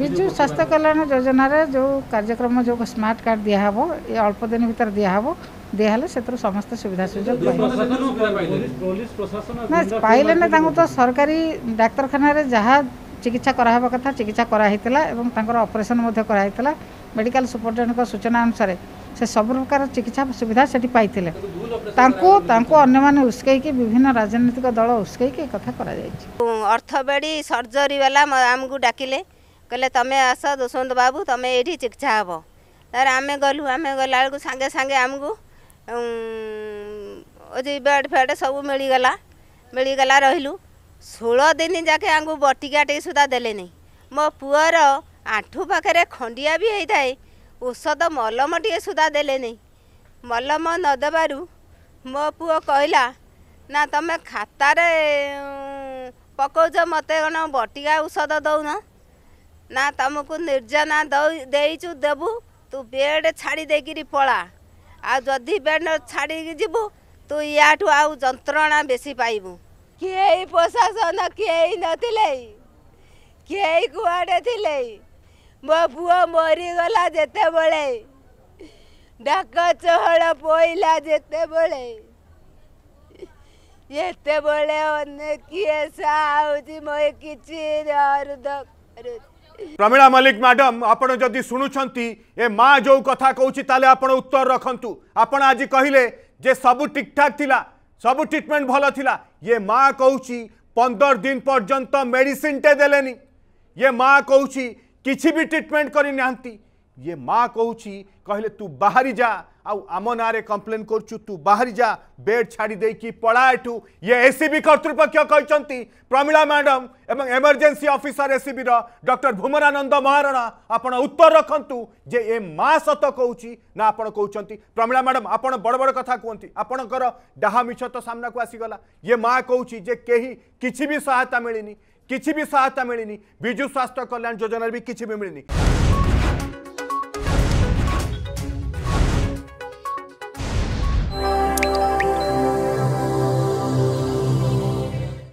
ବିଜୁ ସ୍ୱାସ୍ଥ୍ୟ କଲ୍ୟାଣ ଯୋଜନାରେ ଯେଉଁ କାର୍ଯ୍ୟକ୍ରମ ଯେଉଁ ସ୍ମାର୍ଟ କାର୍ଡ଼ ଦିଆହେବ ଏ ଅଳ୍ପ ଦିନ ଭିତରେ ଦିଆହେବ ଦିଆହେଲେ ସେଥିରୁ ସମସ୍ତେ ସୁବିଧା ସୁଯୋଗ ପାଇବେ ପାଇଲେନି ତାଙ୍କୁ ତ ସରକାରୀ ଡାକ୍ତରଖାନାରେ ଯାହା ଚିକିତ୍ସା କରାହେବା କଥା ଚିକିତ୍ସା କରାହେଇଥିଲା ଏବଂ ତାଙ୍କର ଅପରେସନ୍ ମଧ୍ୟ କରାହେଇଥିଲା ମେଡ଼ିକାଲ ସୁପରିଟେଣ୍ଡଙ୍କ ସୂଚନା ଅନୁସାରେ ସେ ସବୁ ପ୍ରକାର ଚିକିତ୍ସା ସୁବିଧା ସେଠି ପାଇଥିଲେ ତାଙ୍କୁ ତାଙ୍କୁ ଅନ୍ୟମାନେ ଉସ୍କେଇକି ବିଭିନ୍ନ ରାଜନୈତିକ ଦଳ ଉସ୍କେଇକି କଥା କରାଯାଇଛି ଅର୍ଥବେଡ଼ି ସର୍ଜରୀ ବାଲା ଆମକୁ ଡାକିଲେ କହିଲେ ତମେ ଆସ ଦୁଷନ୍ତ ବାବୁ ତମେ ଏଇଠି ଚିକିତ୍ସା ହେବ ତାପରେ ଆମେ ଗଲୁ ଆମେ ଗଲାବେଳକୁ ସାଙ୍ଗେ ସାଙ୍ଗେ ଆମକୁ ଓଜି ବେଡ୍ ଫେଡ୍ ସବୁ ମିଳିଗଲା ମିଳିଗଲା ରହିଲୁ ଷୋହଳ ଦିନ ଯାକେ ଆମକୁ ବଟିକା ଟିକେ ସୁଦ୍ଧା ଦେଲେନି ମୋ ପୁଅର ଆଣ୍ଠୁ ପାଖରେ ଖଣ୍ଡିଆ ବି ହେଇଥାଏ ଔଷଧ ମଲମ ଟିକେ ସୁଦ୍ଧା ଦେଲେନି ମଲମ ନ ଦେବାରୁ ମୋ ପୁଅ କହିଲା ନା ତମେ ଖାତାରେ ପକଉଛ ମୋତେ କ'ଣ ବଟିକା ଔଷଧ ଦେଉନ ନା ତମକୁ ନିର୍ଯାତନା ଦେଇଛୁ ଦେବୁ ତୁ ବେଡ୍ ଛାଡ଼ି ଦେଇକିରି ପଳା ଆଉ ଯଦି ବେଡ୍ ଛାଡ଼ିକି ଯିବୁ ତୁ ଇଆଠୁ ଆଉ ଯନ୍ତ୍ରଣା ବେଶୀ ପାଇବୁ କିଏ ପ୍ରଶାସନ କିଏ ନଥିଲେ କିଏ କୁଆଡ଼େ ଥିଲେ ମୋ ପୁଅ ମରିଗଲା ଯେତେବେଳେ ଡାକ ଚହଳ ପଇଲା ଯେତେବେଳେ ଯେତେବେଳେ ଅନେକ କିଏ ସାହା ହେଉଛି ମୋ କିଛି ଅରୁଦ କରୁଛି ପ୍ରମିଳା ମଲ୍ଲିକ ମ୍ୟାଡ଼ାମ୍ ଆପଣ ଯଦି ଶୁଣୁଛନ୍ତି ଏ ମା ଯେଉଁ କଥା କହୁଛି ତାହେଲେ ଆପଣ ଉତ୍ତର ରଖନ୍ତୁ ଆପଣ ଆଜି କହିଲେ ଯେ ସବୁ ଠିକ୍ଠାକ୍ ଥିଲା ସବୁ ଟ୍ରିଟମେଣ୍ଟ ଭଲ ଥିଲା ଇଏ ମା କହୁଛି ପନ୍ଦର ଦିନ ପର୍ଯ୍ୟନ୍ତ ମେଡ଼ିସିନଟେ ଦେଲେନି ଇଏ ମା କହୁଛି କିଛି ବି ଟ୍ରିଟମେଣ୍ଟ କରିନାହାନ୍ତି ये माँ कौच कहले तू बाहरी जा आउ आम ना कम्प्लेन करू बाहरी जा बेड छाड़ी देकी पड़ा एठू ये एसीबी कर्तृपक्ष कहते प्रमिला मैडम एवं emergency officer ACB doctor Bhumaranand Maharana आप उत्तर रखु जे ए माँ सत कौच ना आप कौन प्रमिला मैडम आप बड़ बड़ कथा कहते आपणकर डाहा मिछ तो सामना को आसीगला ये माँ कौच कि कहीं सहायता मिलनी किसी भी सहायता मिलनी विजु स्वास्थ्य कल्याण योजना भी किसी भी मिलनी